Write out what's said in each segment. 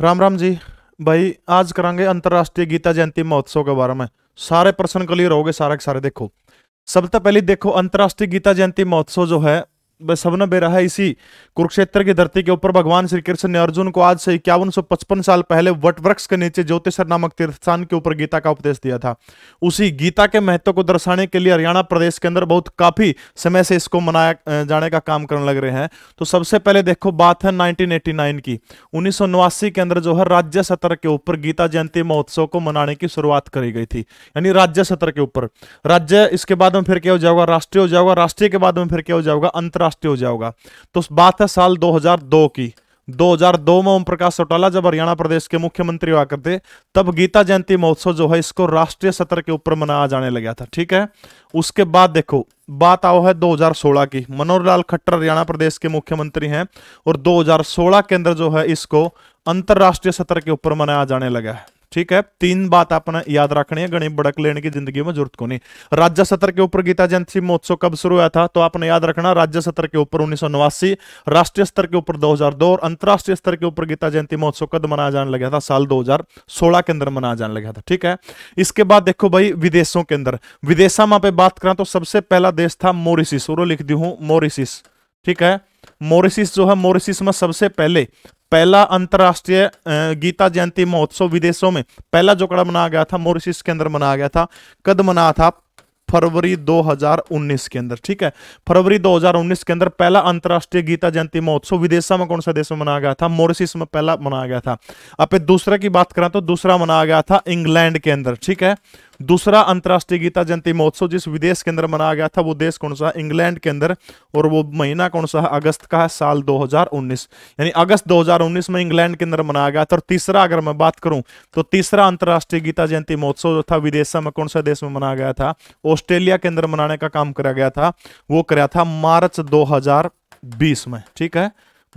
राम राम जी भाई आज करांगे अंतरराष्ट्रीय गीता जयंती महोत्सव के बारे में सारे प्रश्न क्लियर हो गए सारे के सारे देखो सबसे पहले देखो अंतरराष्ट्रीय गीता जयंती महोत्सव जो है सबन बेरहा इसी कुरुक्षेत्र की धरती के ऊपर भगवान श्री कृष्ण ने अर्जुन को आज से इक्यावन साल पहले वटवृक्ष के नीचे ज्योतिषर नामक तीर्थस्थान के ऊपर गीता का उपदेश दिया था उसी गीता के महत्व को दर्शाने के लिए हरियाणा प्रदेश के अंदर बहुत काफी समय से इसको मनाया जाने का काम करने लग रहे हैं तो सबसे पहले देखो बात है नाइनटीन की उन्नीस के अंदर जो है राज्य सत्र के ऊपर गीता जयंती महोत्सव को मनाने की शुरुआत करी गई थी यानी राज्य सत्र के ऊपर राज्य इसके बाद में फिर क्या हो जाएगा राष्ट्रीय हो जाएगा राष्ट्रीय के बाद में फिर क्या हो जाएगा अंतर राष्ट्रीय हो जाएगा तो बात है साल 2002 की 2002 में ओम प्रकाश चौटाला जब हरियाणा प्रदेश के मुख्यमंत्री हुआ करते तब गीता जयंती महोत्सव जो है इसको राष्ट्रीय सत्र के ऊपर मनाया जाने लगा था ठीक है उसके बाद देखो बात आओ है 2016 की मनोहर लाल खट्टर हरियाणा प्रदेश के मुख्यमंत्री हैं और 2016 के अंदर जो है इसको अंतर्राष्ट्रीय सत्र के ऊपर मनाया जाने लगा है ठीक है तीन बात आपने याद रखनी है गणित बड़क लेने की जिंदगी में जरूरत को नहीं राज्य सत्र के ऊपर गीता जयंती महोत्सव कब शुरू हुआ था तो आपने याद रखना राज्य सत्र के ऊपर उन्नीस राष्ट्रीय स्तर के ऊपर 2002 और अंतर्राष्ट्रीय स्तर के ऊपर गीता जयंती महोत्सव कद मनाया जाने लगा था साल सोलह के अंदर मनाया जाने लगा था ठीक है इसके बाद देखो भाई विदेशों के अंदर विदेशा में बात करें तो सबसे पहला देश था मोरिसिस लिख दी हूं मोरिसिस ठीक है मोरिसिस जो है मोरिसिस में सबसे पहले पहला अंतर्राष्ट्रीय गीता जयंती महोत्सव विदेशों में पहला जोकड़ा मनाया गया था मोरिसिस के अंदर मनाया गया था कद मनाया था फरवरी 2019 के अंदर ठीक है फरवरी 2019 के अंदर पहला अंतर्राष्ट्रीय गीता जयंती महोत्सव विदेशा में कौन सा देश में मनाया गया था मोरिशिस में पहला मनाया गया था अब दूसरे की बात करें तो दूसरा मनाया गया था इंग्लैंड के अंदर ठीक है दूसरा अंतर्राष्ट्रीय गीता जयंती महोत्सव जिस विदेश के अंदर मनाया गया था वो देश कौन सा इंग्लैंड के अंदर और वो महीना कौन सा है अगस्त का है साल 2019 यानी अगस्त 2019 में इंग्लैंड के अंदर मनाया गया था और तीसरा अगर मैं बात करूं तो तीसरा अंतर्राष्ट्रीय गीता जयंती महोत्सव जो था विदेशा में कौन सा देश में मनाया गया था ऑस्ट्रेलिया के अंदर मनाने का काम करा गया था वो कराया था मार्च दो में ठीक है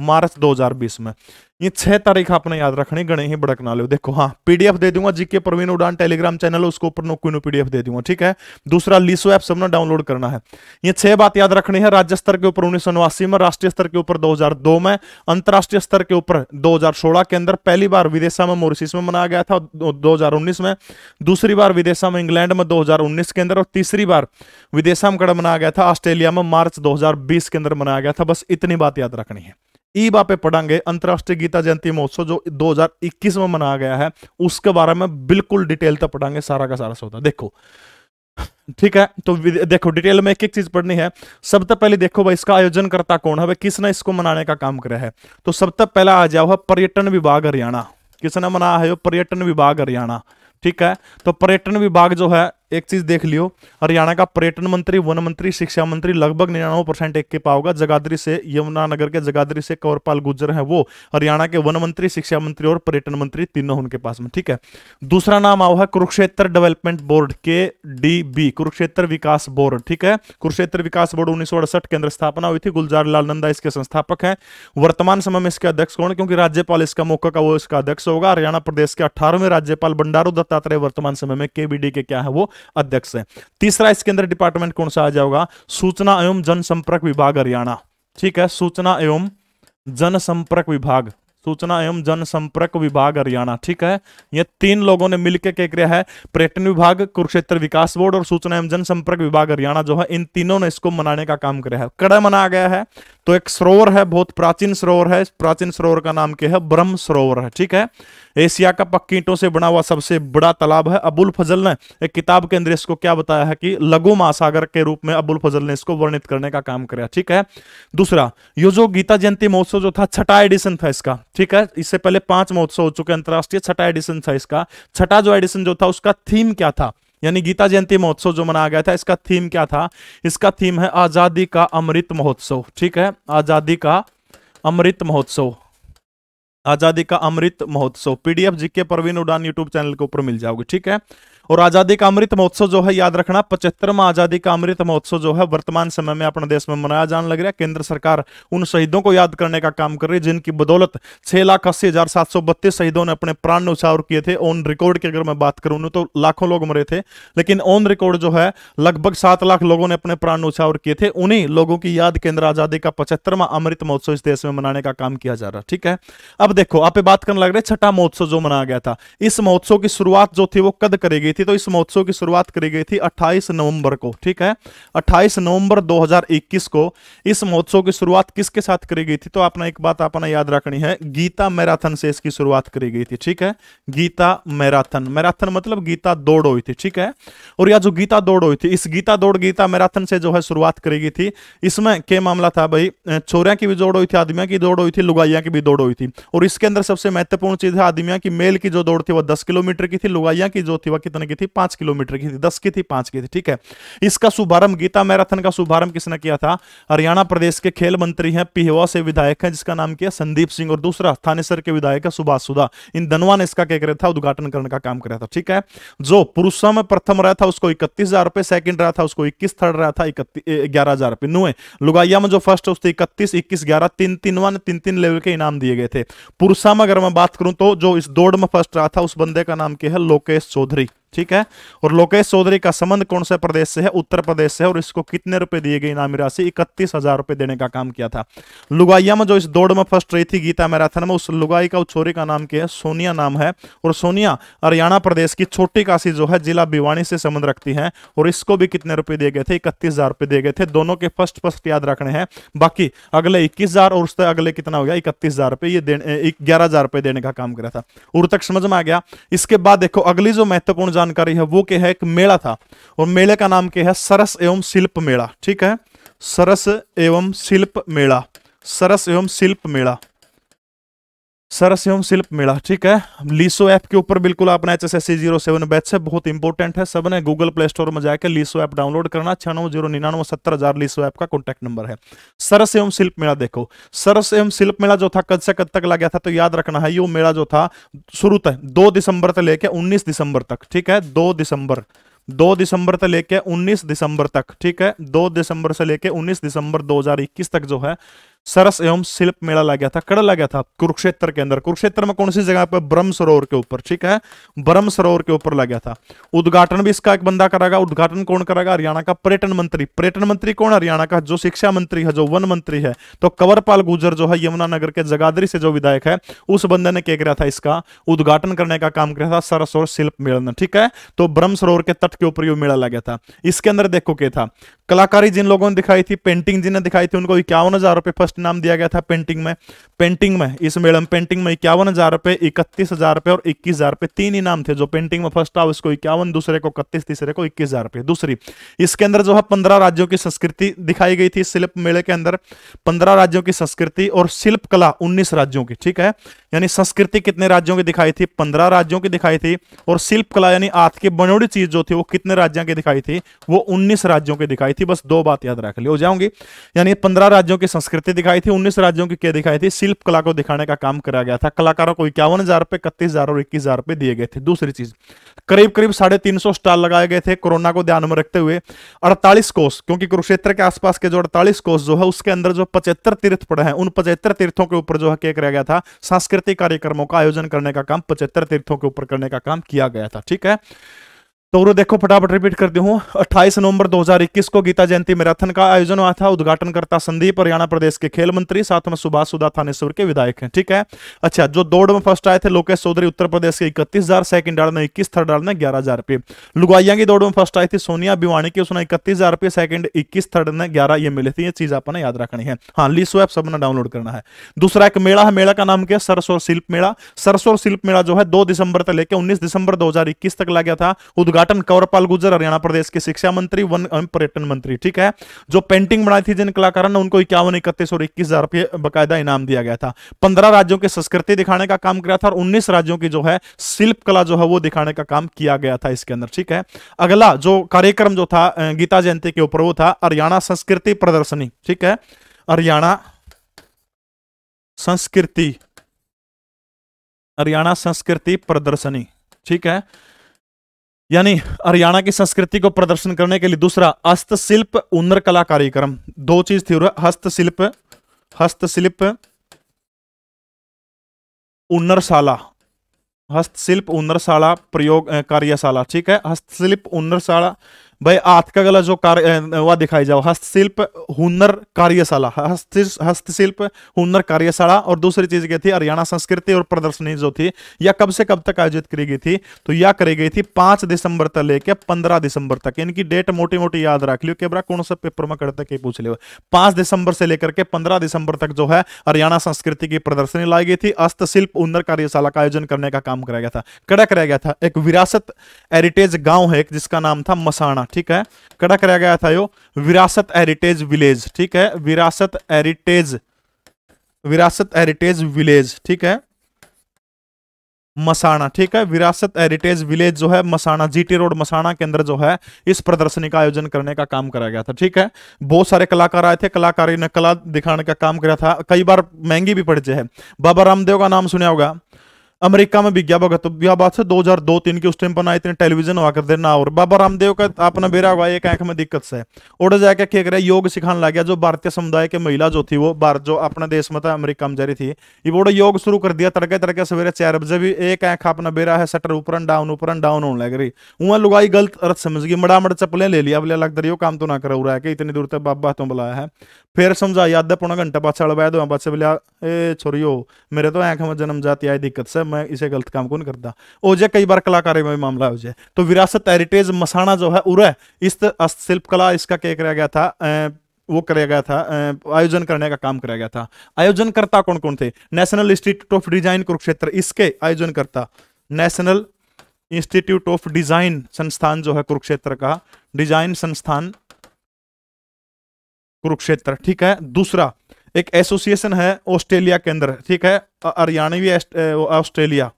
मार्च दो में ये छह तारीख आपने याद रखनी गणे ही भड़कना लो देखो हाँ पीडीएफ दे दूंगा जीके प्रवीण उड़ान टेलीग्राम चैनल उसको ऊपर नोकिनो पीडीएफ दे दूंगा ठीक है दूसरा लीसो ऐप सबने डाउनलोड करना है ये छह बात याद रखनी है राज्य स्तर के ऊपर उन्नीस में राष्ट्रीय स्तर के ऊपर दो में अंतर्राष्ट्रीय स्तर के ऊपर दो के अंदर पहली बार विदेशा में मोरिशिस में मनाया गया था दो में दूसरी बार विदेशा में इंग्लैंड में दो के अंदर और तीसरी बार विदेशा में कड़ा मनाया गया था ऑस्ट्रेलिया में मार्च दो के अंदर मनाया गया था बस इतनी बात याद रखनी है ई बा पे पढ़ांगे अंतरराष्ट्रीय गीता जयंती महोत्सव जो 2021 में मनाया गया है उसके बारे में बिल्कुल डिटेल तक पढ़ांगे सारा का सारा सौदा देखो ठीक है तो देखो डिटेल में एक एक चीज पढ़नी है सबसे पहले देखो भाई इसका आयोजन करता कौन है किसने इसको मनाने का काम करा है तो सबसे पहला आ जाओ है पर्यटन विभाग हरियाणा किसने मनाया है पर्यटन विभाग हरियाणा ठीक है तो पर्यटन विभाग जो है एक चीज देख लियो हरियाणा का पर्यटन मंत्री वन मंत्री शिक्षा मंत्री लगभग निन्यानवे परसेंट एक के पाओगा जगाधरी से यमुनानगर के जगाधरी से कंवरपाल गुजर है वो हरियाणा के वन मंत्री शिक्षा मंत्री और पर्यटन मंत्री तीनों उनके पास में ठीक है दूसरा नाम आओ है कुरुक्षेत्र डेवलपमेंट बोर्ड के डी कुरुक्षेत्र विकास बोर्ड ठीक है कुरुक्षेत्र विकास बोर्ड उन्नीस के अंदर स्थापना हुई थी गुलजार लाल नंदा इसके संस्थापक है वर्तमान समय में इसके अध्यक्ष कौन क्योंकि राज्यपाल इसका मौका का वो इसका अध्यक्ष होगा हरियाणा प्रदेश के अठारहवें राज्यपाल बंडारू दत्तात्रेय वर्तमान समय में केबीडी के क्या है वो अध्यक्ष है तीसरा इसके अंदर डिपार्टमेंट कौन सा आ जाएगा सूचना एवं जनसंपर्क विभाग हरियाणा ठीक है सूचना एवं जनसंपर्क विभाग सूचना एवं जनसंपर्क विभाग हरियाणा ठीक है ये तीन लोगों ने मिलकर क्या किया है पर्यटन विभाग कुरुक्षेत्र विकास बोर्ड और सूचना एवं जनसंपर्क विभाग हरियाणा जो है इन तीनों ने इसको मनाने का काम किया है कड़ा मनाया गया है तो एक सरोवर है बहुत प्राचीन सरोवर है प्राचीन सरोवर का नाम क्या है ब्रह्म सरोवर है ठीक है एशिया का पक्की ईंटों से बना हुआ सबसे बड़ा तालाब है अबुल फजल ने एक किताब के अंदर इसको क्या बताया है कि लघु महासागर के रूप में अबुल फजल ने इसको वर्णित करने का काम कराया ठीक है दूसरा ये जो गीता जयंती महोत्सव जो था छठा एडिशन था इसका ठीक है इससे पहले पांच महोत्सव हो चुके अंतर्राष्ट्रीय छठा एडिशन था इसका छठा जो एडिशन जो था उसका थीम क्या था यानी गीता जयंती महोत्सव जो मनाया गया था इसका थीम क्या था इसका थीम है आजादी का अमृत महोत्सव ठीक है आजादी का अमृत महोत्सव आजादी का अमृत महोत्सव पीडीएफ जीके प्रवीण उड़ान यूट्यूब चैनल के ऊपर मिल जाओगे ठीक है और आजादी का अमृत महोत्सव जो है याद रखना पचहत्तरवा आजादी का अमृत महोत्सव जो है वर्तमान समय में अपने देश में मनाया जाने लग रहा है केंद्र सरकार उन शहीदों को याद करने का काम कर रही है जिनकी बदौलत छह लाख अस्सी हजार सात सौ बत्तीस शहीदों ने अपने प्राण उछावर किए थे ऑन रिकॉर्ड की अगर मैं बात करूं तो लाखों लोग मरे थे लेकिन ऑन रिकॉर्ड जो है लगभग सात लाख लोगों ने अपने प्राण उछावर किए थे उन्हीं लोगों की याद केंद्र आजादी का पचहत्तरवा अमृत महोत्सव इस देश में मनाने का काम किया जा रहा है ठीक है अब देखो आप बात करने लग रहे छठा महोत्सव जो मनाया गया था इस महोत्सव की शुरुआत जो थी वो कद करेगी थी तो इस महोत्सव की शुरुआत करी गई थी 28 नवंबर को ठीक है 28 नवंबर 2021 को इस महोत्सव की शुरुआत किसके साथ करी गई थी तो आपने एक बात आपने याद रखनी है गीता मैराथन से इसकी शुरुआत करी गई थी ठीक है गीता मैराथन मैराथन मतलब गीता दौड़ हुई थी ठीक है और यह जो गीता दौड़ हुई थी इस गीता दौड़ गीता मैराथन से जो है शुरुआत करी गई थी इसमें क्या मामला था भाई छोरिया की भी दौड़ हुई थी आदमियों की दौड़ हुई थी लुगाइया की भी दौड़ हुई थी और इसके अंदर सबसे महत्वपूर्ण चीज है आदमिया की मेल की जो दौड़ थी वह दस किलोमीटर की थी लुगाइया की जो थी वह कितने की थी पांच किलोमीटर की थी दस की थी पांच की थी ठीक है इसका शुभारंभ गीता मैराथन का शुभारंभ किसने किया था हरियाणा प्रदेश के खेल मंत्री हैं पिहवा से विधायक है जिसका नाम किया संदीप सिंह और दूसरा थानेसर के विधायक है सुभाष सुधा इन दनवा ने इसका क्या करा था उद्घाटन करने का काम कराया था ठीक है जो पुरुषों में प्रथम रहा था उसको इकतीस हजार रुपए सेकंड रहा था उसको इक्कीस थर्ड रहा था ग्यारह हजार रुपए नुए लुगाइया में जो फर्स्ट उसको इकतीस इक्कीस ग्यारह तीन तीन वन तीन तीन लेवल के इनाम दिए गए थे पुरुषा में अगर मैं बात करूं तो जो इस दौड़ में फर्स्ट रहा था उस बंदे का नाम क्या है लोकेश चौधरी ठीक है और लोकेश चौधरी का संबंध कौन से प्रदेश से है उत्तर प्रदेश से है और इसको कितने रुपए दिए गए इनामी राशि इकतीस हजार रुपए देने का काम किया था लुगाइया में जो इस दौड़ में फर्स्ट रही थी गीता मैराथन में उस लुगाई का छोरी का नाम क्या है सोनिया नाम है और सोनिया हरियाणा प्रदेश की छोटी काशी जो है जिला भिवाणी से संबंध रखती है और इसको भी कितने रुपए दिए गए थे इकतीस हजार रुपए दिए गए थे दोनों के फर्स्ट फर्स्ट याद रखने हैं बाकी अगले इक्कीस हजार और उससे अगले कितना हो गया इकतीस हजार रुपए ये ग्यारह हजार रुपए देने का काम करा था और तक समझ में आ गया इसके बाद देखो अगली जो महत्वपूर्ण जानकारी है वो क्या है एक मेला था और मेले का नाम क्या है सरस एवं शिल्प मेला ठीक है सरस एवं शिल्प मेला सरस एवं शिल्प मेला सरस एवं शिल्प मेला ठीक है लीसो ऐप के ऊपर बिल्कुल अपना H S S C zero seven batch है बहुत इंपॉर्टेंट है सब ने गूगल प्ले स्टोर में जाकर लीसो ऐप डाउनलोड करना छियानवे जीरो निन्यानवे सत्तर हजार लीसो ऐप का कॉन्टैक्ट नंबर है सरस एवं शिल्प मेला देखो सरस एवं शिल्प मेला जो था कद से कद तक लग गया था तो याद रखना है यो मेला जो था शुरू तक दो दिसंबर तक लेकर उन्नीस दिसंबर तक ठीक है दो दिसंबर दो दिसंबर से लेके उन्नीस दिसंबर तक ठीक है दो दिसंबर से लेके उन्नीस दिसंबर इक्कीस तक जो है सरस एवं शिल्प मेला लग गया था कड़ा लग गया था कुरुक्षेत्र के अंदर कुरुक्षेत्र में कौन सी जगह पर ब्रह्म सरोवर के ऊपर ठीक है ब्रह्म सरोवर के ऊपर लग गया था उद्घाटन भी इसका एक बंदा करेगा उद्घाटन कौन करेगा हरियाणा का पर्यटन मंत्री पर्यटन मंत्री कौन हरियाणा का जो शिक्षा मंत्री है जो वन मंत्री है तो कंवरपाल गुजर जो है यमुना नगर के जगादरी से जो विधायक है उस बंदे ने क्या किया था इसका उद्घाटन करने का काम किया था सरस और शिल्प मेला ने ठीक है तो ब्रह्म सरोवर के तट के ऊपर ये मेला लग गया था इसके अंदर देखो क्या था कलाकारी जिन लोगों ने दिखाई थी पेंटिंग जिन्हें दिखाई थी उनको इक्यावन हजार रुपए फर्स्ट करेक्ट नाम दिया गया था पेंटिंग में पेंटिंग में इस मैडम पेंटिंग में इक्यावन हजार रुपए इकतीस हजार रुपए और इक्कीस हजार रुपए तीन इनाम थे जो पेंटिंग में फर्स्ट आओ इसको इक्यावन दूसरे को इकतीस तीसरे को इक्कीस हजार रुपए दूसरी इसके अंदर जो है पंद्रह राज्यों की संस्कृति दिखाई गई थी शिल्प मेले के अंदर पंद्रह राज्यों की संस्कृति और शिल्प कला उन्नीस राज्यों की ठीक है यानी संस्कृति कितने राज्यों की दिखाई थी पंद्रह राज्यों की दिखाई थी और शिल्पकला यानी हाथ की बनोड़ी चीज जो थी वो कितने राज्यों की दिखाई थी वो उन्नीस राज्यों की दिखाई थी बस दो बात याद रख ली हो जाऊंगी यानी पंद्रह राज्यों की संस्कृति दिखाई थी उन्नीस राज्यों की क्या दिखाई थी शिल्प कला को दिखाने का काम किया गया था कलाकारों को इक्यावन हजार रुपए इकतीस हजार और इक्कीस हजार रुपए दिए गए थे दूसरी चीज करीब करीब साढ़े तीन सौ स्टाल लगाए गए थे कोरोना को ध्यान में रखते हुए अड़तालीस कोस क्योंकि कुरुक्षेत्र के आसपास के जो अड़तालीस कोस जो है उसके अंदर जो पचहत्तर तीर्थ पड़े हैं उन पचहत्तर तीर्थों के ऊपर जो है क्या किया गया था सांस्कृतिक कार्यक्रमों का आयोजन करने का काम पचहत्तर तीर्थों के ऊपर करने का काम किया गया था ठीक है तो देखो फटाफट रिपीट करती हूँ 28 नवंबर 2021 को गीता जयंती मैराथन का आयोजन हुआ था उद्घाटन करता संदीप हरियाणा प्रदेश के खेल मंत्री साथ में सुभाष सुधा थानेश्वर के विधायक हैं ठीक है अच्छा जो दौड़ में फर्स्ट आए थे लोकेश चौधरी उत्तर प्रदेश के इकतीस हजार सेकंड डाल ने इक्कीस थर्ड डाल ने ग्यारह हजार रुपये लुगाइया की दौड़ में फर्स्ट आई थी सोनिया भिवाणी की उसने इकतीस हजार रुपये सेकंड इक्कीस थर्ड ने ग्यारह ये मिली थी ये चीज आपने याद रखनी है हाँ लीस स्वैप सबने डाउनलोड करना है दूसरा एक मेला है मेला का नाम क्या सरसोर शिल्प मेला सरसोर शिल्प मेला जो है दो दिसंबर तक लेकर उन्नीस दिसंबर दो तक लग गया था उद्घाटन उद्घाटन कंवरपाल गुजर हरियाणा प्रदेश के शिक्षा मंत्री वन पर्यटन मंत्री ठीक है जो पेंटिंग बनाई थी जिन कलाकारों ने उनको इक्यावन इकतीस और इक्कीस हजार रुपये बाकायदा इनाम दिया गया था पंद्रह राज्यों की संस्कृति दिखाने का काम किया था और उन्नीस राज्यों की जो है शिल्प कला जो है वो दिखाने का काम किया गया था इसके अंदर ठीक है अगला जो कार्यक्रम जो था गीता जयंती के ऊपर वो था हरियाणा संस्कृति प्रदर्शनी ठीक है हरियाणा संस्कृति हरियाणा संस्कृति प्रदर्शनी ठीक है यानी हरियाणा की संस्कृति को प्रदर्शन करने के लिए दूसरा हस्तशिल्प उन्नर कला कार्यक्रम दो चीज थी हस्तशिल्प हस्तशिल्प उन्नरशाला हस्तशिल्प उन्नरशाला प्रयोग कार्यशाला ठीक है हस्तशिल्प उन्नरशाला भाई का गला जो कार्य वह दिखाई जाओ हस्तशिल्प हुनर कार्यशाला हस्तशिल्प हुनर कार्यशाला और दूसरी चीज क्या थी हरियाणा संस्कृति और प्रदर्शनी जो थी यह कब से कब तक आयोजित करी गई थी तो यह करी गई थी पांच दिसंबर तक लेके पंद्रह दिसंबर तक इनकी डेट मोटी मोटी याद रख लियो कैबरा कौन सा पेपर में करते के पूछ लियो पांच दिसंबर से लेकर के पंद्रह दिसंबर तक जो है हरियाणा संस्कृति की प्रदर्शनी लाई गई थी हस्तशिल्प हुनर कार्यशाला का आयोजन करने का काम कराया गया था कड़ा कराया गया था एक विरासत हेरिटेज गाँव है जिसका नाम था मसाना ठीक है कड़ा कराया गया था यो विरासत हेरिटेज विलेज ठीक है विरासत हेरिटेज विरासत हेरिटेज विलेज ठीक है मसाना ठीक है विरासत हेरिटेज विलेज जो है मसाना जीटी रोड मसाना के अंदर जो है इस प्रदर्शनी का आयोजन करने का काम कराया गया था ठीक है बहुत सारे कलाकार आए थे कलाकारी ने कला दिखाने का काम किया था कई बार महंगी भी पड़ जाए बाबा रामदेव का नाम सुना होगा अमेरिका में भी गया भगत तो यह बात से 2002 तीन के उस टाइम पर ना इतने टेलीविजन हुआ करते ना और बाबा रामदेव का अपना बेरा हुआ एक आंख में दिक्कत से और जाकर क्या करे योग सिखाने लग गया जो भारतीय समुदाय के महिला जो थी वो भारत जो अपने देश में था अमेरिका में जारी थी ये बोड़ा योग शुरू कर दिया तड़के तड़के सवेरे चार बजे भी एक आंख अपना बेरा है सटर ऊपर डाउन ऊपर डाउन होने लग रही वहां लुगाई गलत अर्थ समझ गई मड़ामड़ चप्पलें ले लिया बोले लग दरियो काम तो ना करो रहा है कि इतनी दूर तक बाबा तो बुलाया है फिर समझाई आधा पौना घंटा पाछा लड़वाया दो बोलिया ए छोरियो मेरे तो आंख में जन्म जाती आई दिक्कत से मैं इसे गलत काम कौन करता हो जाए कई बार कलाकार में मामला हो जाए तो विरासत हेरिटेज मसाना जो है उरा इस शिल्पकला इसका क्या कराया गया था वो कराया गया था आयोजन करने का काम कराया गया था आयोजनकर्ता कौन कौन थे national institute of design Kurukshetra इसके आयोजनकर्ता नेशनल इंस्टीट्यूट ऑफ डिजाइन संस्थान जो है कुरुक्षेत्र का डिजाइन संस्थान कुरुक्षेत्र ठीक है दूसरा एक एसोसिएशन है ऑस्ट्रेलिया के अंदर ठीक है हरियाणवी ऑस्ट्रेलिया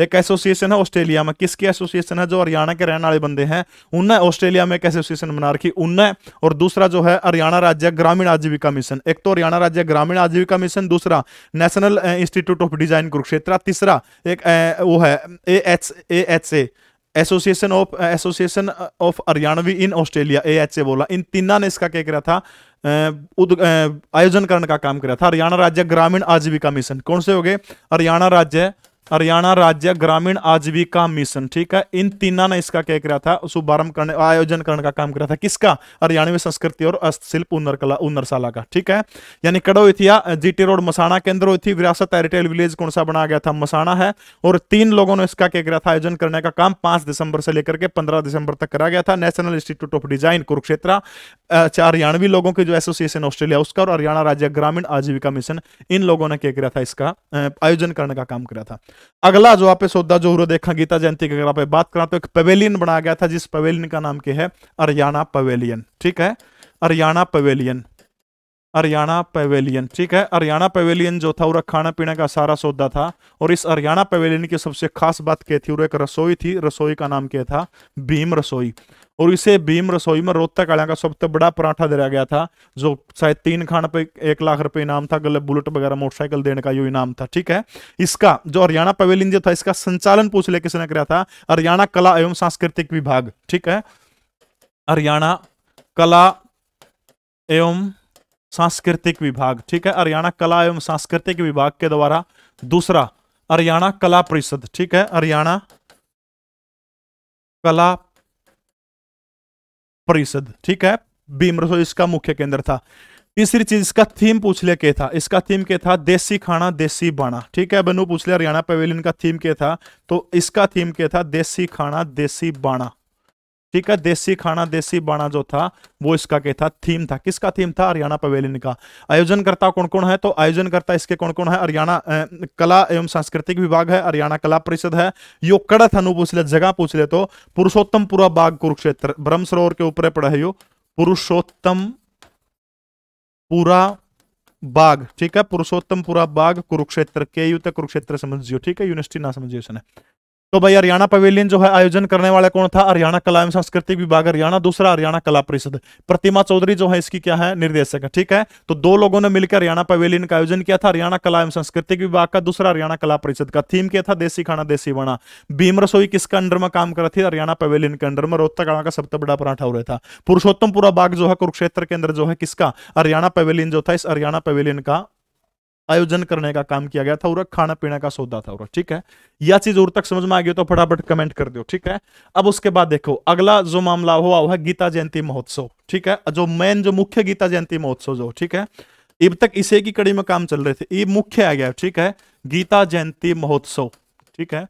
एक एसोसिएशन है ऑस्ट्रेलिया में किसकी एसोसिएशन है जो हरियाणा के रहने वाले बंदे हैं उनने ऑस्ट्रेलिया में एक एसोसिएशन बना रखी उनने और दूसरा जो है हरियाणा राज्य ग्रामीण आजीविका मिशन एक तो हरियाणा राज्य ग्रामीण आजीविका मिशन दूसरा national institute of design Kurukshetra तीसरा एक ए, वो है A H A H A association of association of Haryanvi in Australia A H A बोला इन तीनों ने इसका क्या करा था आयोजन करने का काम करा था हरियाणा राज्य ग्रामीण आजीविका मिशन कौन से हो गए हरियाणा राज्य हरियाणा राज्य ग्रामीण आजीविका मिशन ठीक है इन तीनों ने इसका क्या किया था शुभारंभ करने आयोजन करने का काम किया था किसका हरियाणा में संस्कृति और हस्तशिल्प उन्नरकला उन्नरशाला का ठीक है यानी कड़ो हुई थी जीटी रोड मसाना केंद्र हुई थी विरासत हेरिटेज विलेज कौन सा बनाया गया था मसाना है और तीन लोगों ने इसका क्या किया था आयोजन करने का काम पांच दिसंबर से लेकर के पंद्रह दिसंबर तक करा गया था national institute of design Kurukshetra Haryanvi लोगों की जो एसोसिएशन ऑस्ट्रेलिया उसका और हरियाणा राज्य ग्रामीण आजीविका मिशन इन लोगों ने क्या किया था इसका आयोजन करने का काम किया था अगला जो आप सौदा जो देखा गीता जयंती की अगर आप बात करें तो एक पवेलियन बनाया गया था जिस पवेलियन का नाम क्या है हरियाणा पवेलियन ठीक है हरियाणा पवेलियन हरियाणा पवेलियन ठीक है हरियाणा पवेलियन जो था वो खाना पीने का सारा सौदा था और इस हरियाणा पवेलियन की सबसे खास बात क्या थी और एक रसोई थी रसोई का नाम क्या था भीम रसोई और इसे भीम रसोई में रोहतक काला का सबसे बड़ा पराठा दिया गया था जो शायद तीन खान पे एक लाख रुपए इनाम था गले बुलेट वगैरह मोटरसाइकिल देने का यू इनाम था ठीक है इसका जो हरियाणा पवेलियन जो था इसका संचालन पूछ ले किसने कराया था हरियाणा कला एवं सांस्कृतिक विभाग ठीक है हरियाणा कला एवं सांस्कृतिक विभाग ठीक है हरियाणा कला एवं सांस्कृतिक विभाग के द्वारा दूसरा हरियाणा कला परिषद ठीक है हरियाणा कला परिषद ठीक है भीमरसो इसका मुख्य केंद्र था तीसरी चीज इसका थीम पूछ लिया के था इसका थीम के था देसी खाना देसी बाना ठीक है बनू पूछ लिया हरियाणा पवेलियन का थीम के था तो इसका थीम के था देसी खाना देसी बाना ठीक है देसी खाना देसी बाना जो था वो इसका के था थीम था किसका थीम था हरियाणा पवेलियन का आयोजन करता कौन कौन है तो आयोजन करता इसके कौन कौन है हरियाणा कला एवं सांस्कृतिक विभाग है हरियाणा कला परिषद है यो कड़ा थानू पूछ ले जगह पूछ ले तो पुरुषोत्तमपुरा बाग कुरुक्षेत्र ब्रह्म सरोवर के ऊपर पड़ा है यो पुरुषोत्तम पूरा बाघ ठीक है पुरुषोत्तमपुरा बाघ कुरुक्षेत्र के युत तक कुरुक्षेत्र समझियो ठीक है यूनिवर्सिटी ना समझियो उसने तो भाई हरियाणा पवेलियन जो है आयोजन करने वाला कौन था हरियाणा कला एवं सांस्कृतिक विभाग हरियाणा दूसरा हरियाणा कला परिषद प्रतिमा चौधरी जो है इसकी क्या है निर्देशक है ठीक है तो दो लोगों ने मिलकर हरियाणा पवेलियन का आयोजन किया था हरियाणा कला एवं सांस्कृतिक विभाग का दूसरा हरियाणा कला परिषद का थीम क्या था देसी खाना देसी बना भीम रसोई किसका अंडर में काम कर रही थी हरियाणा पवेलियन के अंडर में रोहतक का सबसे बड़ा पराठा हो रहा था पुरुषोत्तमपुरा बाग जो है कुरुक्षेत्र के अंदर जो है किसका हरियाणा पवेलियन जो था इस हरियाणा पवेलियन का आयोजन करने का काम किया गया था और खाना पीना का सौदा था और ठीक है यह चीज और तक समझ में आ गई तो फटाफट कमेंट कर दो ठीक है अब उसके बाद देखो अगला जो मामला हुआ वह गीता जयंती महोत्सव ठीक है जो मेन जो मुख्य गीता जयंती महोत्सव जो ठीक है इब तक इसे की कड़ी में काम चल रहे थे ये मुख्य आ गया ठीक है गीता जयंती महोत्सव ठीक है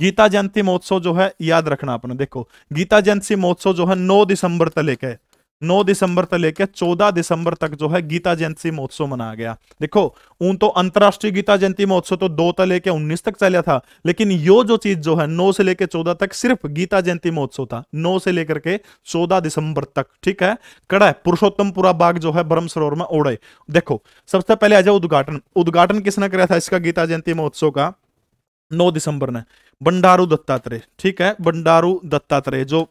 गीता जयंती महोत्सव जो है याद रखना अपने देखो गीता जयंती महोत्सव जो है 9 दिसंबर तक लेके 9 दिसंबर तक लेकर 14 दिसंबर तक जो है गीता जयंती महोत्सव मनाया गया देखो ऊन तो अंतरराष्ट्रीय गीता जयंती महोत्सव तो दो तक लेकर उन्नीस तक चलिया था लेकिन यो जो चीज जो है नौ से लेकर चौदह तक सिर्फ गीता जयंती महोत्सव था नौ से लेकर के चौदह दिसंबर तक ठीक है कड़ा पुरुषोत्तमपुरा बाग जो है ब्रह्म सरोवर में ओढ़े देखो सबसे पहले आ जाओ उद्घाटन उद्घाटन किसने कराया था इसका गीता जयंती महोत्सव का नौ दिसंबर ने बंडारू दत्तात्रेय ठीक है बंडारू दत्तात्रेय जो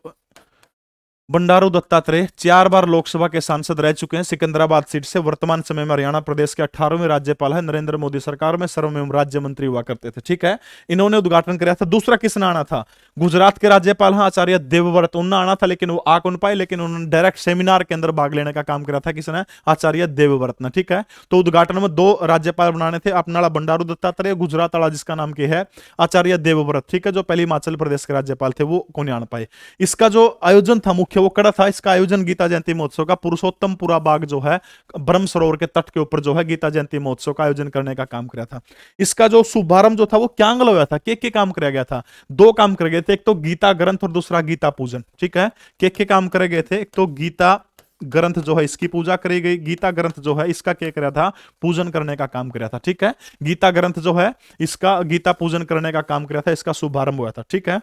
बंडारू दत्तात्रेय चार बार लोकसभा के सांसद रह चुके हैं सिकंदराबाद सीट से वर्तमान समय में हरियाणा प्रदेश के अठारहवें राज्यपाल है नरेंद्र मोदी सरकार में सर्वमेव राज्य मंत्री हुआ करते थे ठीक है इन्होंने उद्घाटन कराया था दूसरा किसने आना था गुजरात के राज्यपाल हैं आचार्य देवव्रत उन आना था लेकिन वो आ कौन पाए लेकिन उन्होंने डायरेक्ट सेमिनार के अंदर भाग लेने का काम करा था किसने आचार्य देवव्रत ने ठीक है तो उद्घाटन में दो राज्यपाल बनाने थे अपना बंडारू दत्तात्रेय गुजरात वाला जिसका नाम की है आचार्य देवव्रत ठीक है जो पहले हिमाचल प्रदेश के राज्यपाल थे वो कौन आना पाए इसका जो आयोजन था मुख्य मुख्य वो कड़ा था इसका आयोजन गीता जयंती महोत्सव का पुरुषोत्तमपुरा बाग जो है ब्रह्म सरोवर के तट के ऊपर जो है गीता जयंती महोत्सव का आयोजन करने का काम किया था इसका जो शुभारंभ जो था वो क्या हुआ था के के काम कराया गया था दो काम करे गए थे एक तो गीता ग्रंथ और दूसरा गीता पूजन ठीक है के के काम करे गए थे एक तो गीता ग्रंथ जो है इसकी पूजा करी गई गीता ग्रंथ जो है इसका क्या करा था पूजन करने का काम किया था ठीक है गीता ग्रंथ जो है इसका गीता पूजन करने का काम किया था इसका शुभारंभ हुआ था ठीक है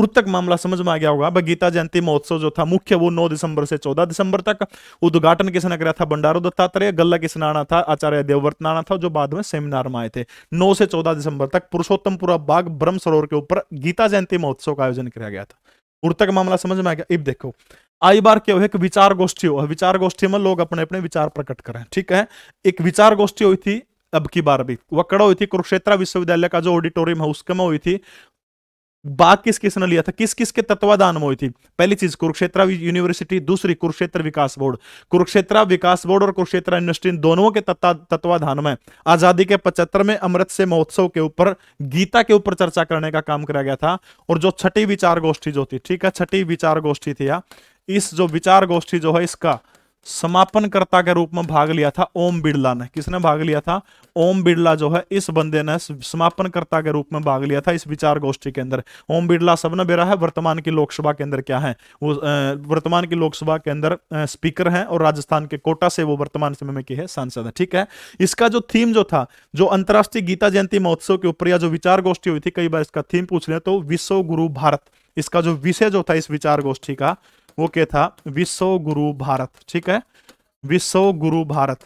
उर्तक मामला समझ में आ गया होगा गीता जयंती महोत्सव जो था मुख्य वो 9 दिसंबर से 14 दिसंबर तक उद्घाटन किसने करा था बंडारू दत्तात्रेय गल्ला किसने आना था आचार्य देववर्त आना था जो बाद में सेमिनार में आए थे 9 से 14 दिसंबर तक पुरुषोत्तमपुरा बाग ब्रह्म सरोवर के ऊपर गीता जयंती महोत्सव का आयोजन किया गया था तक मामला समझ में आ गया इब देखो आई बार क्या है विचार गोष्ठी हो विचार गोष्ठी में लोग अपने अपने विचार प्रकट करें ठीक है एक विचार गोष्ठी हुई थी अब की बार भी वकड़ा हुई थी कुरुक्षेत्र विश्वविद्यालय का जो ऑडिटोरियम है उसके में हुई थी बात किस किसने लिया था किस किस के तत्वाधान में हुई थी पहली चीज कुरुक्षेत्र यूनिवर्सिटी दूसरी कुरुक्षेत्र विकास बोर्ड कुरुक्षेत्र विकास बोर्ड और कुरुक्षेत्र यूनिवर्सिटी दोनों के तत्वाधान में आजादी के पचहत्तर में अमृत से महोत्सव के ऊपर गीता के ऊपर चर्चा करने का काम किया गया था और जो छठी विचार गोष्ठी जो थी ठीक है छठी विचार गोष्ठी थी या इस जो विचार गोष्ठी जो है इसका समापनकर्ता के रूप में भाग लिया था ओम बिड़ला ने किसने भाग लिया था ओम बिड़ला जो है इस बंदे ने समापनकर्ता के रूप में भाग लिया था इस विचार गोष्ठी के अंदर ओम बिड़ला सबने बेरा है वर्तमान की लोकसभा के अंदर क्या है वो वर्तमान की लोकसभा के अंदर स्पीकर हैं और राजस्थान के कोटा से वो वर्तमान समय में की है सांसद है ठीक है इसका जो थीम जो था जो अंतर्राष्ट्रीय गीता जयंती महोत्सव के ऊपर या जो विचार गोष्ठी हुई थी कई बार इसका थीम पूछ ले तो विश्व गुरु भारत इसका जो विषय जो था इस विचार गोष्ठी का वो क्या था विश्व गुरु भारत ठीक है विश्व गुरु भारत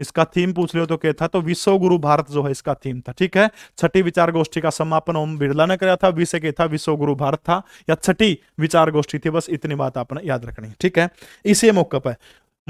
इसका थीम पूछ लियो तो क्या था तो विश्व गुरु भारत जो है इसका थीम था ठीक है छठी विचार गोष्ठी का समापन ओम बिरला ने कराया था विषय क्या था विश्व गुरु भारत था या छठी विचार गोष्ठी थी बस इतनी बात आपने याद रखनी ठीक है इसी मौके पर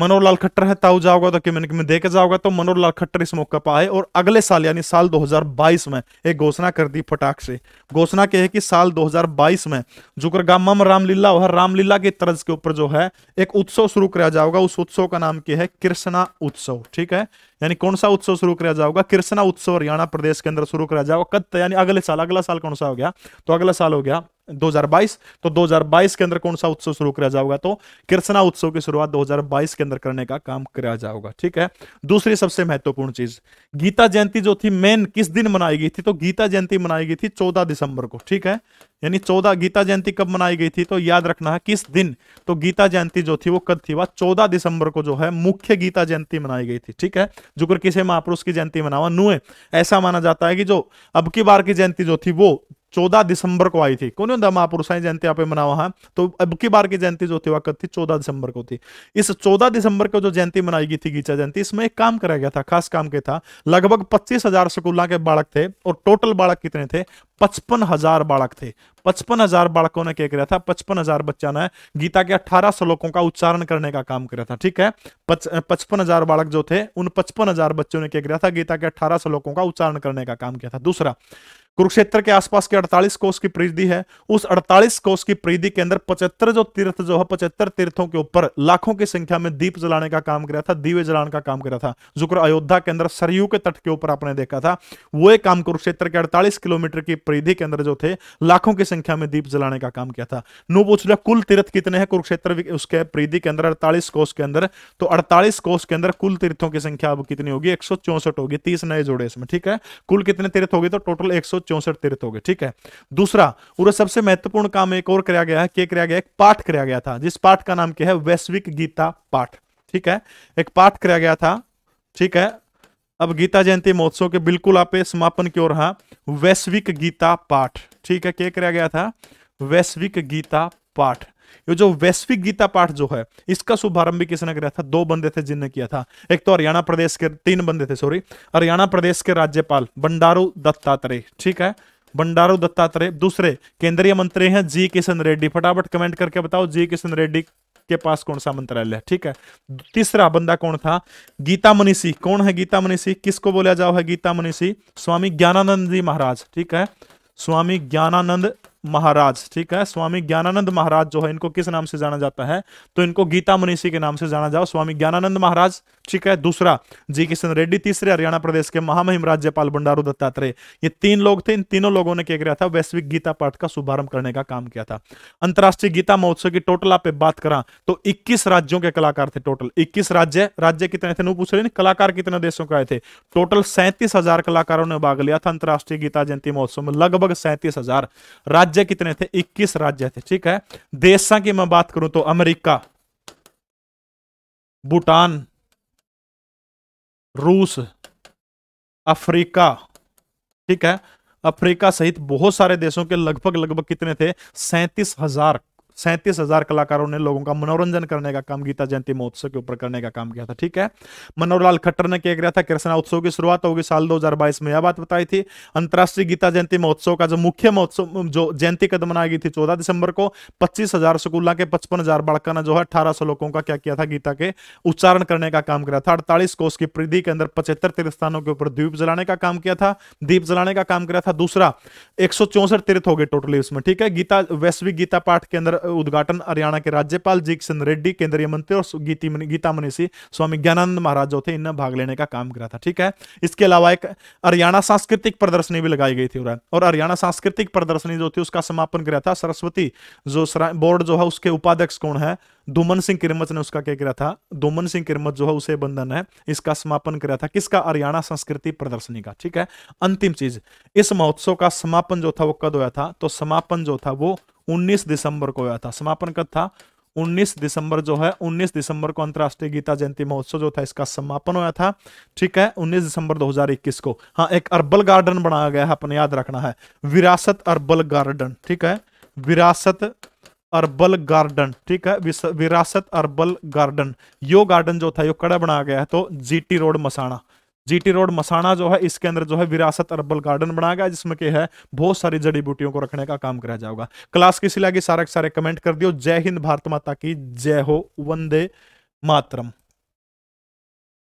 मनोहर लाल खट्टर है ताऊ जाओगा तो किमेन में देकर जाओगा तो मनोहर लाल खट्टर इस मौके पर आए और अगले साल यानी साल 2022 में एक घोषणा कर दी फटाक से घोषणा के है कि साल 2022 में जुकरगामा में रामलीला और रामलीला के तर्ज के ऊपर जो है एक उत्सव शुरू किया जाओगा उस उत्सव का नाम क्या है कृष्णा उत्सव ठीक है यानी कौन सा उत्सव शुरू किया जाओगा कृष्णा उत्सव हरियाणा प्रदेश के अंदर शुरू किया जाओगा कद यानी अगले साल अगला साल कौन सा हो गया तो अगला साल हो गया 2022 तो 2022 के अंदर कौन सा उत्सव शुरू किया जाएगा तो कृष्णा उत्सव की शुरुआत 2022 के अंदर करने का काम किया जाएगा ठीक है दूसरी सबसे महत्वपूर्ण चीज गीता जयंती जो थी मेन किस दिन मनाई गई थी तो गीता जयंती मनाई गई थी 14 दिसंबर को ठीक है यानी 14 गीता जयंती कब मनाई गई थी तो याद रखना है किस दिन तो गीता जयंती जो थी वो कब थी वह चौदह दिसंबर को जो है मुख्य गीता जयंती मनाई गई थी ठीक है जुकर किसे महापुरुष की जयंती मनावा नुए ऐसा माना जाता है कि जो अब की बार की जयंती जो थी वो चौदह दिसंबर को आई थी कौन होता महापुरुषा जयंती आप पे मनावा है तो अब की बार की जयंती जो थी वह कब थी चौदह दिसंबर को थी इस चौदह दिसंबर को जो जयंती मनाई गई थी गीचा जयंती इसमें एक काम कराया गया था खास काम के था लगभग पच्चीस हजार स्कूलों के बालक थे और टोटल बालक कितने थे पचपन हजार बालक थे पचपन हजार बालकों ने क्या किया था पचपन हजार बच्चा ने गीता के अठारह श्लोकों का उच्चारण करने का काम किया था ठीक है पचपन हजार बालक जो थे उन पचपन हजार बच्चों ने क्या किया था गीता के अठारह श्लोकों का उच्चारण करने का काम किया था दूसरा कुरुक्षेत्र के आसपास के 48 कोष की प्रीति है उस 48 कोष की प्रीति के अंदर पचहत्तर जो तीर्थ जो है पचहत्तर तीर्थों के ऊपर लाखों की संख्या में दीप जलाने का काम किया था दीवे जलाने का काम किया था जुकर अयोध्या के अंदर सरयू के तट के ऊपर आपने देखा था वो एक काम कुरुक्षेत्र के अड़तालीस किलोमीटर की प्रीति के अंदर जो थे लाखों की संख्या में दीप जलाने का काम किया था नो पूछ लिया कुल तीर्थ कितने हैं कुरुक्षेत्र उसके प्रीति के अंदर अड़तालीस कोष के अंदर तो अड़तालीस कोष के अंदर कुल तीर्थों की संख्या अब कितनी होगी एक होगी तीस नए जोड़े इसमें ठीक है कुल कितने तीर्थ होगी तो टोटल एक चौसठ तीर्थ हो गए ठीक है दूसरा और सबसे महत्वपूर्ण काम एक और कराया गया है क्या कराया गया एक पाठ कराया गया था जिस पाठ का नाम क्या है वैश्विक गीता पाठ ठीक है एक पाठ कराया गया था ठीक है अब गीता जयंती महोत्सव के बिल्कुल आप समापन की ओर रहा वैश्विक गीता पाठ ठीक है क्या कराया गया था वैश्विक गीता पाठ ये जो वैश्विक गीता पाठ जो है इसका शुभारंभ भी किसने किया था दो बंदे थे जिनने किया था एक तो हरियाणा प्रदेश के तीन बंदे थे सॉरी हरियाणा प्रदेश के राज्यपाल बंडारू दत्तात्रेय ठीक है बंडारू दत्तात्रेय दूसरे केंद्रीय मंत्री हैं जी किशन रेड्डी फटाफट कमेंट करके बताओ जी किशन रेड्डी के पास कौन सा मंत्रालय है ठीक है तीसरा बंदा कौन था गीता मनीषी कौन है गीता मनीषी किसको बोला जाओ है गीता मनीषी स्वामी ज्ञानानंद जी महाराज ठीक है स्वामी ज्ञानानंद महाराज ठीक है स्वामी ज्ञानानंद महाराज जो है इनको किस नाम से जाना जाता है तो इनको गीता मुनिषी के नाम से जाना जाओ स्वामी ज्ञानानंद महाराज ठीक है दूसरा जी किशन रेड्डी तीसरे हरियाणा प्रदेश के महामहिम राज्यपाल बंडारू दत्तात्रेय ये तीन लोग थे इन तीनों लोगों ने क्या किया था वैश्विक गीता पाठ का शुभारंभ करने का काम किया था अंतर्राष्ट्रीय गीता महोत्सव की टोटल आप बात करा तो इक्कीस राज्यों के कलाकार थे टोटल इक्कीस राज्य राज्य कितने थे पूछ रहे कलाकार कितने देशों के आए थे टोटल सैंतीस कलाकारों ने भाग लिया था अंतर्राष्ट्रीय गीता जयंती महोत्सव में लगभग सैंतीस राज्य कितने थे इक्कीस राज्य थे ठीक है देशा की मैं बात करूं तो अमेरिका भूटान रूस अफ्रीका ठीक है अफ्रीका सहित बहुत सारे देशों के लगभग लगभग कितने थे सैंतीस हजार सैंतीस हजार कलाकारों ने लोगों का मनोरंजन करने का काम गीता जयंती महोत्सव के ऊपर करने का काम किया था ठीक है मनोहरलाल खट्टर ने क्या किया था कृष्णा उत्सव की शुरुआत होगी साल 2022 में यह बात बताई थी अंतर्राष्ट्रीय गीता जयंती महोत्सव का जो मुख्य महोत्सव जो जयंती कदम मनाई गई थी चौदह दिसंबर को पच्चीस हजार स्कूलों के पचपन हजार बाड़का ने जो है अठारह लोगों का क्या किया था गीता के उच्चारण करने का काम किया था अड़तालीस कोष की प्रीति के अंदर पचहत्तर तीर्थ स्थानों के ऊपर द्वीप जलाने का काम किया था दीप जलाने का काम किया था दूसरा एक तीर्थ हो गए टोटली उसमें ठीक है गीता वैश्विक गीता पाठ के अंदर उद्घाटन हरियाणा के राज्यपाल जी किशन रेड्डी केंद्रीय मंत्री और गीती मन, गीता मनीषी स्वामी ज्ञानंद महाराज जो थे इन भाग लेने का काम करा था ठीक है इसके अलावा एक हरियाणा सांस्कृतिक प्रदर्शनी भी लगाई गई थी और हरियाणा सांस्कृतिक प्रदर्शनी जो थी उसका समापन किया था सरस्वती जो बोर्ड जो है उसके उपाध्यक्ष कौन है दुमन सिंह किरमत ने उसका क्या किया था दुमन सिंह किरमत जो है उसे बंधन है इसका समापन किया था किसका हरियाणा संस्कृति प्रदर्शनी का ठीक है अंतिम चीज इस महोत्सव का समापन जो था वो कद होया था तो समापन जो था वो 19 दिसंबर को हुआ था समापन कब था 19 दिसंबर जो है 19 दिसंबर को अंतरराष्ट्रीय गीता जयंती महोत्सव जो था इसका समापन हुआ था ठीक है 19 दिसंबर 2021 को हाँ एक अर्बल गार्डन बनाया गया है अपने याद रखना है विरासत अर्बल गार्डन ठीक है विरासत अर्बल गार्डन ठीक है विरासत अर्बल गार्डन यो गार्डन जो था यो कड़ा बनाया गया है तो GT road Masana GT road Masana जो है इसके अंदर जो है विरासत अर्बल गार्डन बनाया गया जिसमें के है बहुत सारी जड़ी बूटियों को रखने का काम करा जाएगा क्लास की लगी सारे सारे कमेंट कर दियो जय हिंद भारत माता की जय हो वंदे मातरम